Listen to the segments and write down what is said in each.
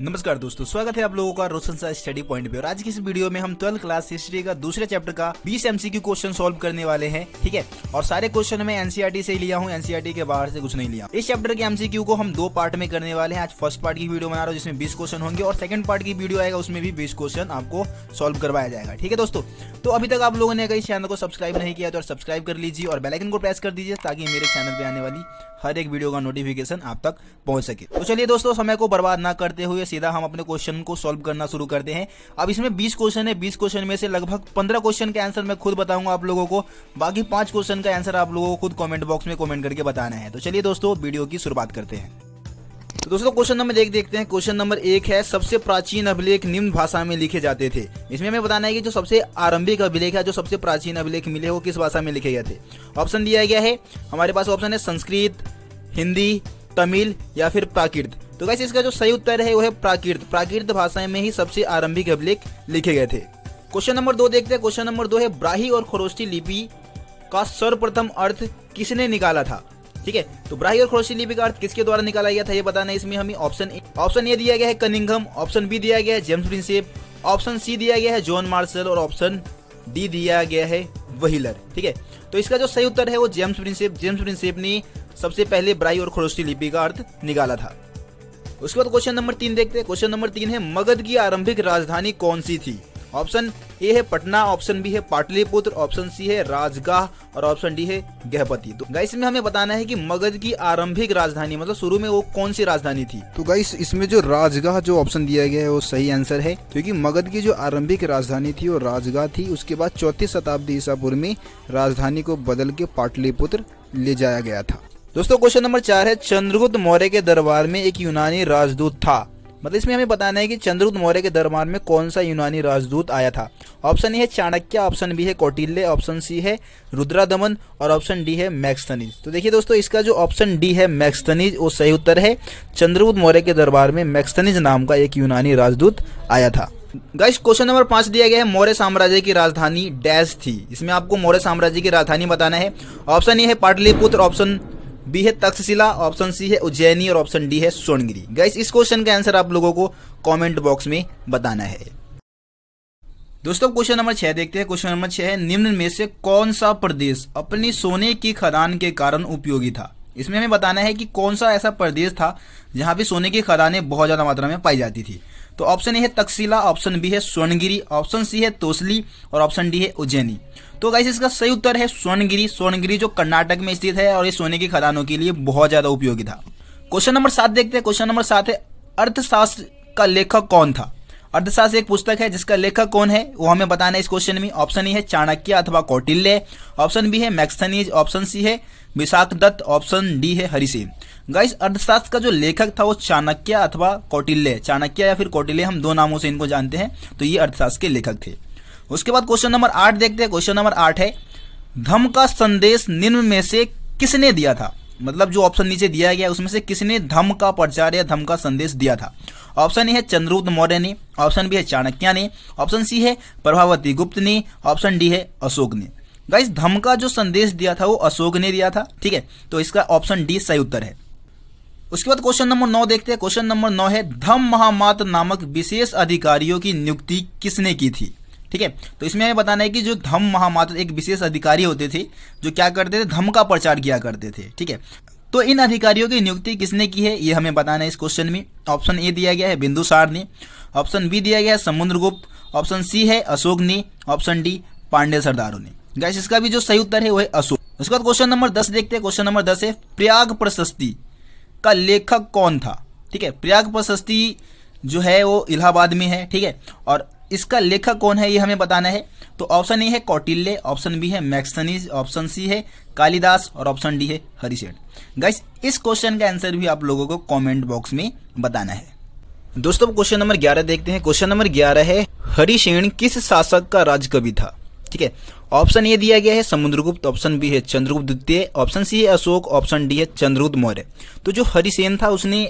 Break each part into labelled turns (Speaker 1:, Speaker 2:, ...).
Speaker 1: नमस्कार दोस्तों स्वागत है आप लोगों का रोशन सा स्टडी पॉइंट पे और आज की इस वीडियो में हम ट्वेल्थ क्लास हिस्ट्री का दूसरे चैप्टर का 20 एमसीक्यू क्वेश्चन सॉल्व करने वाले हैं ठीक है और सारे क्वेश्चन मैं एनसीईआरटी से लिया हूँ एनसीईआरटी e के बाहर से कुछ नहीं लिया इस चैप्टर के एमसीक्यू को हम दो पार्ट में करने वाले हैं आज फर्स्ट पार्ट की वीडियो बना रहा हूँ जिसमें बीस क्वेश्चन होंगे और सेकंड पार्ट की वीडियो आएगा उसमें भी बीस क्वेश्चन आपको सॉल्व करवाया जाएगा ठीक है दोस्तों तो अभी तक आप लोगों ने अगर इस चैनल को सब्सक्राइब नहीं किया तो सब्सक्राइब कर लीजिए और बेलाइकन को प्रेस कर दीजिए ताकि मेरे चैनल पर आने वाली हर एक वीडियो का नोटिफिकेशन आप तक पहुंच सके तो चलिए दोस्तों समय को बर्बाद ना करते हुए सीधा हम अपने क्वेश्चन को सॉल्व करना शुरू करते हैं अब इसमें बीस क्वेश्चन है बीस क्वेश्चन में से लगभग पंद्रह क्वेश्चन के आंसर मैं खुद बताऊंगा आप लोगों को बाकी पांच क्वेश्चन का आंसर आप लोगों को खुद कॉमेंट बॉक्स में कॉमेंट करके बताना है तो चलिए दोस्तों वीडियो की शुरुआत करते हैं तो दोस्तों क्वेश्चन नंबर एक देखते हैं क्वेश्चन नंबर एक है सबसे प्राचीन अभिलेख निम्न भाषा में लिखे जाते थे इसमें हमें बताना है कि जो सबसे आरंभिक अभिलेख है जो सबसे प्राचीन अभिलेख मिले वो किस भाषा में लिखे गए थे ऑप्शन दिया गया है हमारे पास ऑप्शन है संस्कृत हिंदी तमिल या फिर प्राकृत तो वैसे इसका जो सही उत्तर है वो है प्राकृत प्राकृत भाषाएं में ही सबसे आरंभिक अभिलेख लिखे गए थे क्वेश्चन नंबर दो देखते हैं क्वेश्चन नंबर दो है ब्राही और खरोस्टी लिपि का सर्वप्रथम अर्थ किसने निकाला था ठीक है तो ब्राही और खरोस्टी लिपि का अर्थ किसके द्वारा निकाला गया था ये बताना है इसमें हमें ऑप्शन ऑप्शन ए दिया गया है कनिंगम ऑप्शन बी दिया गया है जेम्स प्रिंसेप ऑप्शन सी दिया गया है जॉन मार्शल और ऑप्शन डी दिया गया है वहीलर ठीक है तो इसका जो सही उत्तर है वो जेम्स प्रिंसेप जेम्स प्रिंसेप ने सबसे पहले ब्राई और खरोष्टी लिपि का अर्थ निकाला था उसके बाद क्वेश्चन नंबर तीन देखते हैं क्वेश्चन नंबर तीन है मगध की आरंभिक राजधानी कौन सी थी ऑप्शन ए है पटना ऑप्शन बी है पाटलिपुत्र ऑप्शन सी है राजगाह और ऑप्शन डी है गहपति तो गाइस में हमें बताना है कि मगध की आरंभिक राजधानी मतलब शुरू में वो कौन सी राजधानी थी तो गाइस इसमें जो राजगाह जो ऑप्शन दिया गया है वो सही आंसर है क्योंकि मगध की जो आरंभिक राजधानी थी वो राजगाह थी उसके बाद चौथी शताब्दी ईसापुर में राजधानी को बदल के पाटलिपुत्र ले जाया गया था दोस्तों क्वेश्चन नंबर चार है चंद्रगुप्त मौर्य के दरबार में एक यूनानी राजदूत था मतलब इसमें हमें बताना है कि चंद्रगुप्त मौर्य के दरबार में कौन सा यूनानी राजदूत आया था ऑप्शन ए है चाणक्य ऑप्शन बी है कौटिल्य ऑप्शन सी है रुद्रा दमन और ऑप्शन डी है मैक्सथनीज तो देखिए दोस्तों इसका जो ऑप्शन डी है मैक्सथनीज वो सही उत्तर है चंद्रगुप्त मौर्य के दरबार में मैक्सथनीज नाम का एक यूनानी राजदूत आया था गाइस क्वेश्चन नंबर पांच दिया गया है मौर्य साम्राज्य की राजधानी डैश थी इसमें आपको मौर्य साम्राज्य की राजधानी बताना है ऑप्शन ए है पाटलिपुत्र ऑप्शन बी है तक्षशिला ऑप्शन सी है उज्जैनी और ऑप्शन डी है सोनगिरी गैस इस क्वेश्चन का आंसर आप लोगों को कॉमेंट बॉक्स में बताना है दोस्तों क्वेश्चन नंबर छह देखते हैं क्वेश्चन नंबर छह है निम्न में से कौन सा प्रदेश अपनी सोने की खदान के कारण उपयोगी था इसमें हमें बताना है कि कौन सा ऐसा प्रदेश था जहां पे सोने की खदानें बहुत ज़्यादा मात्रा में पाई जाती थी तो ऑप्शन ए है तकसीला ऑप्शन बी है स्वर्णगिरी ऑप्शन सी है तोसली और ऑप्शन डी है उज्जैनी तो गाइस इसका सही उत्तर है स्वर्णगिरी स्वर्णगिरी जो कर्नाटक में स्थित है और ये सोने की खदानों के लिए बहुत ज़्यादा उपयोगी था क्वेश्चन नंबर सात देखते हैं क्वेश्चन नंबर सात है अर्थशास्त्र का लेखक कौन था अर्थशास्त्र एक पुस्तक है जिसका लेखक कौन है वो हमें बताना है इस क्वेश्चन में ऑप्शन ए है चाणक्य अथवा कौटिल्य ऑप्शन बी है मैक्सनीज ऑप्शन सी है विशाख दत्त ऑप्शन डी है हरिसेन गाइस अर्थशास्त्र का जो लेखक था वो चाणक्य अथवा कौटिल्य चाणक्य या फिर कौटिल्य हम दो नामों से इनको जानते हैं तो ये अर्थशास्त्र के लेखक थे उसके बाद क्वेश्चन नंबर आठ देखते हैं क्वेश्चन नंबर आठ है धम का संदेश निम्न में से किसने दिया था मतलब जो ऑप्शन नीचे दिया गया उसमें से किसने धम का प्रचार या धम का संदेश दिया था ऑप्शन ए है चंद्रगुप्त मौर्य ने ऑप्शन बी है चाणक्य ने ऑप्शन सी है प्रभावती गुप्त ने ऑप्शन डी है अशोक ने गाइस धम का जो संदेश दिया था वो अशोक ने दिया था ठीक है तो इसका ऑप्शन डी सही उत्तर है उसके बाद क्वेश्चन नंबर नौ देखते हैं क्वेश्चन नंबर नौ है धम महामात नामक विशेष अधिकारियों की नियुक्ति किसने की थी ठीक है तो इसमें हमें बताना है कि जो धम्म महामात्र एक विशेष अधिकारी होते थे जो क्या करते थे धम्म का प्रचार किया करते थे ठीक है तो इन अधिकारियों की नियुक्ति किसने की है ये हमें बताना है इस क्वेश्चन में ऑप्शन ए दिया गया है बिंदुसार ने ऑप्शन बी दिया गया है समुद्रगुप्त ऑप्शन सी है अशोक ने ऑप्शन डी पांडे सरदारों ने गैस इसका भी जो सही उत्तर है वो है अशोक उसके बाद क्वेश्चन नंबर दस देखते हैं क्वेश्चन नंबर दस है प्रयाग प्रशस्ति का लेखक कौन था ठीक है प्रयाग प्रशस्ति जो है वो इलाहाबाद में है ठीक है और इसका लेखक कौन है ये हमें बताना है तो ऑप्शन ए है कौटिल्य ऑप्शन बी है मैक्सनीज ऑप्शन सी है कालिदास और ऑप्शन डी है हरिशेठ गाइस इस क्वेश्चन का आंसर भी आप लोगों को कमेंट बॉक्स में बताना है दोस्तों क्वेश्चन नंबर ग्यारह देखते हैं क्वेश्चन नंबर ग्यारह है हरिशेण किस शासक का राजकवि था ठीक है ऑप्शन ए दिया गया है समुद्रगुप्त ऑप्शन बी है चंद्रगुप्त द्वितीय ऑप्शन सी है अशोक ऑप्शन डी है चंद्रगुप्त मौर्य तो जो हरिसेन था उसने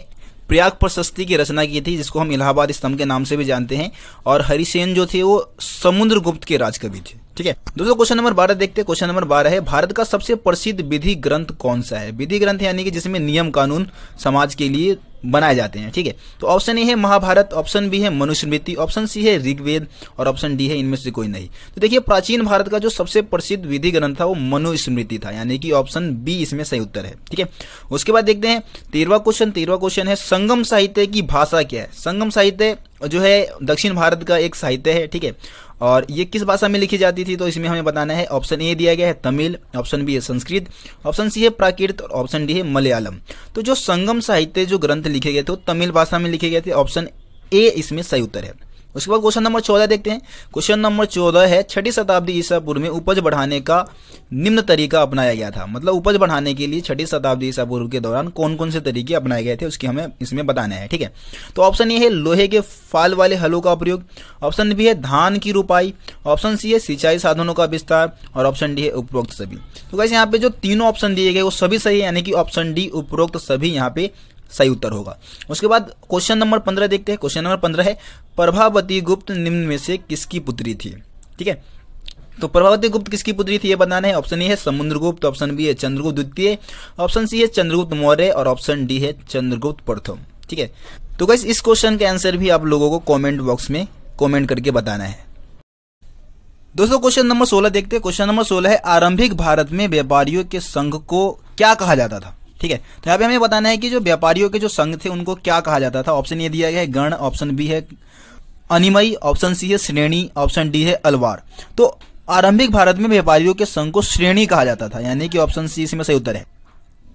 Speaker 1: प्रयाग प्रशस्ति की रचना की थी जिसको हम इलाहाबाद स्तंभ के नाम से भी जानते हैं और हरिसेन जो थे वो समुद्र गुप्त के राजकवि थे ठीक है दोस्तों क्वेश्चन नंबर बारह देखते हैं क्वेश्चन नंबर बारह है भारत का सबसे प्रसिद्ध विधि ग्रंथ कौन सा है विधि ग्रंथ यानी कि जिसमें नियम कानून समाज के लिए बनाए जाते हैं ठीक है तो ऑप्शन ए है महाभारत ऑप्शन बी है मनुस्मृति ऑप्शन सी है ऋग्वेद और ऑप्शन डी है इनमें से कोई नहीं तो देखिए प्राचीन भारत का जो सबसे प्रसिद्ध विधि ग्रंथ था वो मनुस्मृति था यानी कि ऑप्शन बी इसमें सही उत्तर है ठीक है उसके बाद देखते हैं तेरवा क्वेश्चन तेरवा क्वेश्चन है संगम साहित्य की भाषा क्या है संगम साहित्य जो है दक्षिण भारत का एक साहित्य है ठीक है और ये किस भाषा में लिखी जाती थी तो इसमें हमें बताना है ऑप्शन ए दिया गया है तमिल ऑप्शन बी है संस्कृत ऑप्शन सी है प्राकृत और ऑप्शन डी है मलयालम तो जो संगम साहित्य जो ग्रंथ लिखे गए थे तमिल भाषा में लिखे गए थे ऑप्शन ए इसमें सही उत्तर है उसके बाद क्वेश्चन नंबर चौदह देखते हैं क्वेश्चन नंबर चौदह है छठी शताब्दी ईसा पूर्व में उपज बढ़ाने का निम्न तरीका अपनाया गया था मतलब उपज बढ़ाने के लिए छठी शताब्दी ईसा पूर्व के दौरान कौन कौन से तरीके अपनाए गए थे उसकी हमें इसमें बताना है ठीक है तो ऑप्शन ए है लोहे के फाल वाले हलों का प्रयोग ऑप्शन बी है धान की रुपाई ऑप्शन सी है सिंचाई साधनों का विस्तार और ऑप्शन डी है उपरोक्त सभी तो कैसे यहाँ पे जो तीनों ऑप्शन दिए गए वो सभी सही है यानी कि ऑप्शन डी उपरोक्त सभी यहाँ पे सही उत्तर होगा उसके बाद क्वेश्चन नंबर पंद्रह देखते हैं क्वेश्चन नंबर पंद्रह है प्रभावती गुप्त निम्न में से किसकी पुत्री थी ठीक है तो प्रभावती गुप्त किसकी पुत्री थी ये बताना है ऑप्शन ए है समुद्रगुप्त ऑप्शन बी है चंद्रगुप्त द्वितीय ऑप्शन सी है चंद्रगुप्त मौर्य और ऑप्शन डी है चंद्रगुप्त प्रथम ठीक है तो गैस इस क्वेश्चन का आंसर भी आप लोगों को कॉमेंट बॉक्स में कॉमेंट करके बताना है दोस्तों क्वेश्चन नंबर सोलह देखते हैं क्वेश्चन नंबर सोलह है आरंभिक भारत में व्यापारियों के संघ को क्या कहा जाता था ठीक है तो यहाँ पे हमें बताना है कि जो व्यापारियों के जो संघ थे उनको क्या कहा जाता था ऑप्शन ये दिया गया है गण ऑप्शन बी है अनिमयी ऑप्शन सी है श्रेणी ऑप्शन डी है अलवार तो आरंभिक भारत में व्यापारियों के संघ को श्रेणी कहा जाता था यानी कि ऑप्शन सी इसमें सही उत्तर है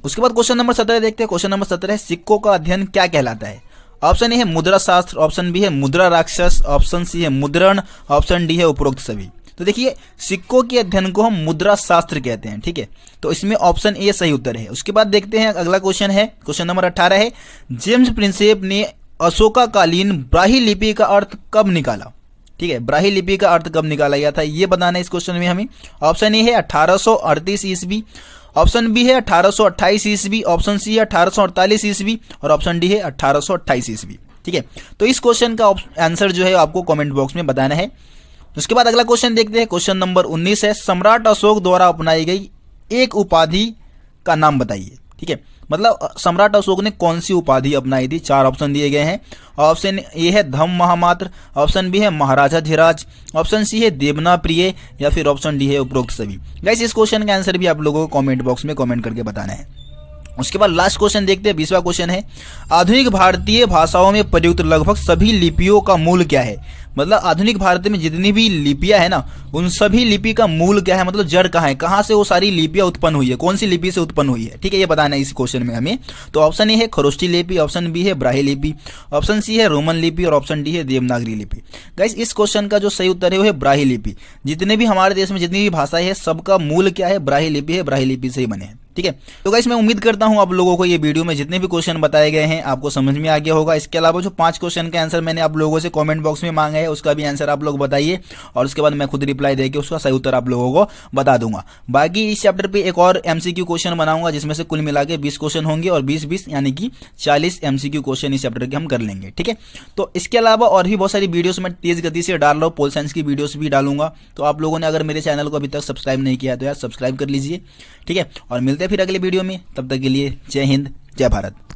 Speaker 1: उसके बाद क्वेश्चन नंबर सत्रह देखते हैं क्वेश्चन नंबर सत्रह सिक्कों का अध्ययन क्या कहलाता है ऑप्शन ए है मुद्रा शास्त्र ऑप्शन बी है मुद्रा राक्षस ऑप्शन सी है मुद्रण ऑप्शन डी है उपरोक्त सभी तो देखिए सिक्कों के अध्ययन को हम मुद्रा शास्त्र कहते हैं ठीक है तो इसमें ऑप्शन ए सही उत्तर है उसके बाद देखते हैं अगला क्वेश्चन है क्वेश्चन नंबर अठारह है जेम्स प्रिंसेप ने अशोका कालीन ब्राही लिपि का अर्थ कब निकाला ठीक है ब्राही लिपि का अर्थ कब निकाला गया था यह बताना है इस क्वेश्चन में हमें ऑप्शन ए है अठारह ईस्वी ऑप्शन बी है अठारह ईस्वी ऑप्शन सी है अठारह ईस्वी और ऑप्शन डी है अठारह ईस्वी ठीक है तो इस क्वेश्चन का आंसर जो है आपको कमेंट बॉक्स में बताना है तो उसके बाद अगला क्वेश्चन देखते हैं क्वेश्चन नंबर 19 है सम्राट अशोक द्वारा अपनाई गई एक उपाधि का नाम बताइए ठीक है मतलब सम्राट अशोक ने कौन सी उपाधि अपनाई थी चार ऑप्शन दिए गए हैं ऑप्शन ए है धम महामात्र ऑप्शन बी है महाराजा धीराज ऑप्शन सी है देवना प्रिय या फिर ऑप्शन डी है उपरोक्त सभी गैस इस क्वेश्चन का आंसर भी आप लोगों को कमेंट बॉक्स में कमेंट करके बताना है उसके बाद लास्ट क्वेश्चन देखते हैं बीसवा क्वेश्चन है आधुनिक भारतीय भाषाओं में प्रयुक्त लगभग सभी लिपियों का मूल क्या है मतलब आधुनिक भारत में जितनी भी लिपियां है ना उन सभी लिपि का मूल क्या है मतलब जड़ कहाँ है कहाँ से वो सारी लिपियां उत्पन्न हुई है कौन सी लिपि से उत्पन्न हुई है ठीक है ये बताना है इस क्वेश्चन में हमें तो ऑप्शन ए है खरोष्टी लिपि ऑप्शन बी है ब्राही लिपि ऑप्शन सी है रोमन लिपि और ऑप्शन डी है देवनागरी लिपि गाइस इस क्वेश्चन का जो सही उत्तर है वो है ब्राही लिपि जितने भी हमारे देश में जितनी भी भाषाएं है सबका मूल क्या है ब्राही लिपि है ब्राही लिपि से ही बने हैं ठीक है तो गाइस मैं उम्मीद करता हूं आप लोगों को ये वीडियो में जितने भी क्वेश्चन बताए गए हैं आपको समझ में आ गया होगा इसके अलावा जो पांच क्वेश्चन का आंसर मैंने आप लोगों से कमेंट बॉक्स में मांगा है उसका भी आंसर आप लोग बताइए और उसके बाद मैं खुद रिप्लाई देकर उसका सही उत्तर आप लोगों को बता दूंगा बाकी इस चैप्टर पर एक और एमसीक्यू क्वेश्चन बनाऊंगा जिसमें से कुल मिला के बीस क्वेश्चन होंगे और बीस बीस यानी कि चालीस एमसीक्यू क्वेश्चन इस चैप्टर के हम कर लेंगे ठीक है तो इसके अलावा और भी बहुत सारी वीडियोज मैं तेज गति से डाल रहा हूँ पोल साइंस की वीडियो भी डालूंगा तो आप लोगों ने अगर मेरे चैनल को अभी तक सब्सक्राइब नहीं किया तो यार सब्सक्राइब कर लीजिए ठीक है और मिलते मिलते हैं फिर अगले वीडियो में तब तक के लिए जय हिंद जय भारत